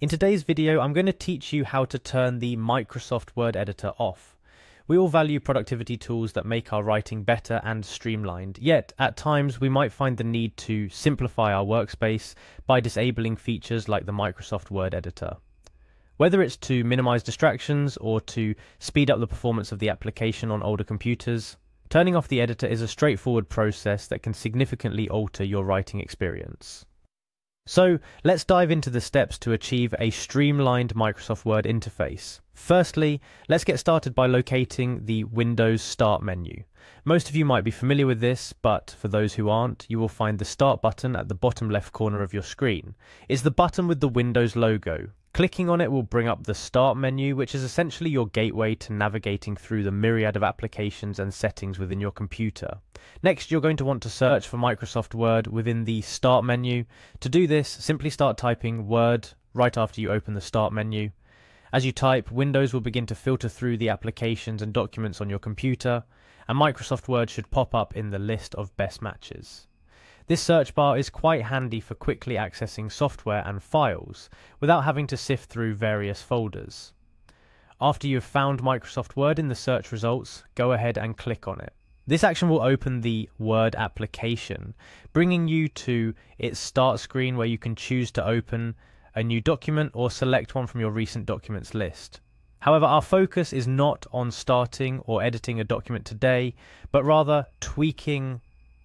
In today's video, I'm going to teach you how to turn the Microsoft Word editor off. We all value productivity tools that make our writing better and streamlined, yet at times we might find the need to simplify our workspace by disabling features like the Microsoft Word editor. Whether it's to minimize distractions or to speed up the performance of the application on older computers, turning off the editor is a straightforward process that can significantly alter your writing experience. So let's dive into the steps to achieve a streamlined Microsoft Word interface. Firstly, let's get started by locating the Windows Start menu. Most of you might be familiar with this, but for those who aren't, you will find the Start button at the bottom left corner of your screen. It's the button with the Windows logo, Clicking on it will bring up the Start menu, which is essentially your gateway to navigating through the myriad of applications and settings within your computer. Next, you're going to want to search for Microsoft Word within the Start menu. To do this, simply start typing Word right after you open the Start menu. As you type, Windows will begin to filter through the applications and documents on your computer, and Microsoft Word should pop up in the list of best matches. This search bar is quite handy for quickly accessing software and files without having to sift through various folders. After you've found Microsoft Word in the search results, go ahead and click on it. This action will open the Word application, bringing you to its start screen where you can choose to open a new document or select one from your recent documents list. However, our focus is not on starting or editing a document today, but rather tweaking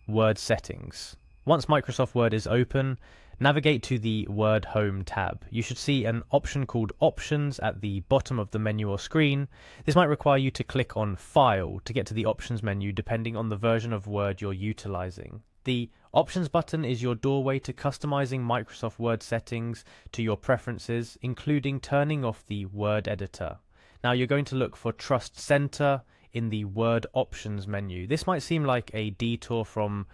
Word settings. Once Microsoft Word is open, navigate to the Word Home tab. You should see an option called Options at the bottom of the menu or screen. This might require you to click on File to get to the Options menu depending on the version of Word you're utilizing. The Options button is your doorway to customizing Microsoft Word settings to your preferences, including turning off the Word editor. Now you're going to look for Trust Center in the Word Options menu. This might seem like a detour from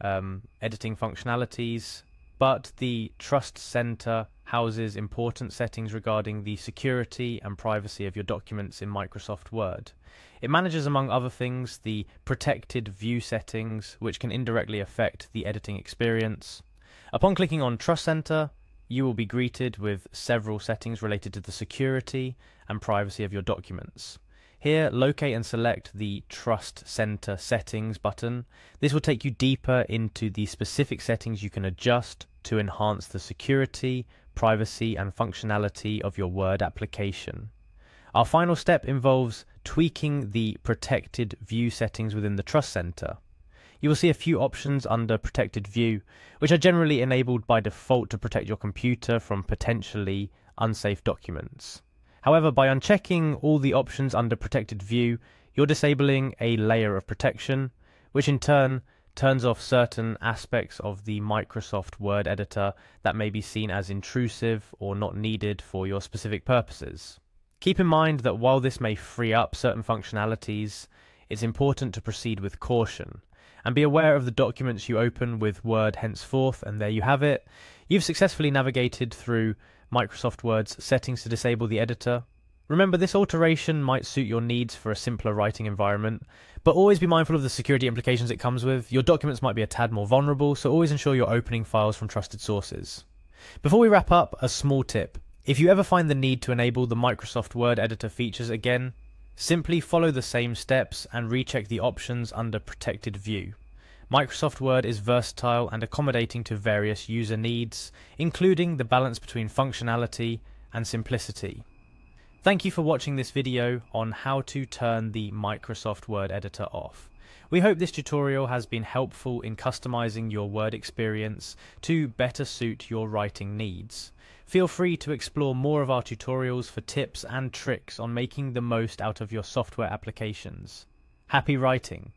um, editing functionalities, but the Trust Center houses important settings regarding the security and privacy of your documents in Microsoft Word. It manages, among other things, the protected view settings, which can indirectly affect the editing experience. Upon clicking on Trust Center, you will be greeted with several settings related to the security and privacy of your documents. Here, locate and select the Trust Center Settings button. This will take you deeper into the specific settings you can adjust to enhance the security, privacy, and functionality of your Word application. Our final step involves tweaking the protected view settings within the Trust Center. You will see a few options under Protected View, which are generally enabled by default to protect your computer from potentially unsafe documents. However, by unchecking all the options under Protected View, you're disabling a layer of protection, which in turn turns off certain aspects of the Microsoft Word editor that may be seen as intrusive or not needed for your specific purposes. Keep in mind that while this may free up certain functionalities, it's important to proceed with caution and be aware of the documents you open with Word henceforth, and there you have it. You've successfully navigated through Microsoft Word's settings to disable the editor. Remember, this alteration might suit your needs for a simpler writing environment, but always be mindful of the security implications it comes with. Your documents might be a tad more vulnerable, so always ensure you're opening files from trusted sources. Before we wrap up, a small tip. If you ever find the need to enable the Microsoft Word editor features again, simply follow the same steps and recheck the options under Protected View. Microsoft Word is versatile and accommodating to various user needs, including the balance between functionality and simplicity. Thank you for watching this video on how to turn the Microsoft Word editor off. We hope this tutorial has been helpful in customizing your Word experience to better suit your writing needs. Feel free to explore more of our tutorials for tips and tricks on making the most out of your software applications. Happy writing!